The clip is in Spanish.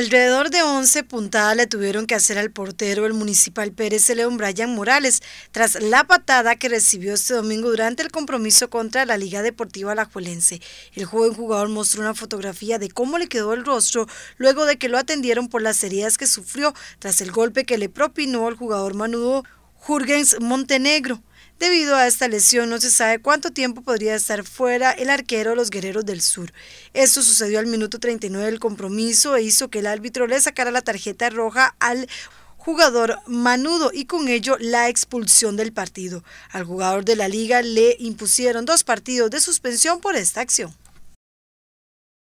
Alrededor de 11 puntadas le tuvieron que hacer al portero el municipal Pérez León Brian Morales tras la patada que recibió este domingo durante el compromiso contra la Liga Deportiva Alajuelense. El joven jugador mostró una fotografía de cómo le quedó el rostro luego de que lo atendieron por las heridas que sufrió tras el golpe que le propinó el jugador Manudo Jurgens Montenegro. Debido a esta lesión, no se sabe cuánto tiempo podría estar fuera el arquero de los Guerreros del Sur. Esto sucedió al minuto 39 del compromiso e hizo que el árbitro le sacara la tarjeta roja al jugador Manudo y con ello la expulsión del partido. Al jugador de la liga le impusieron dos partidos de suspensión por esta acción.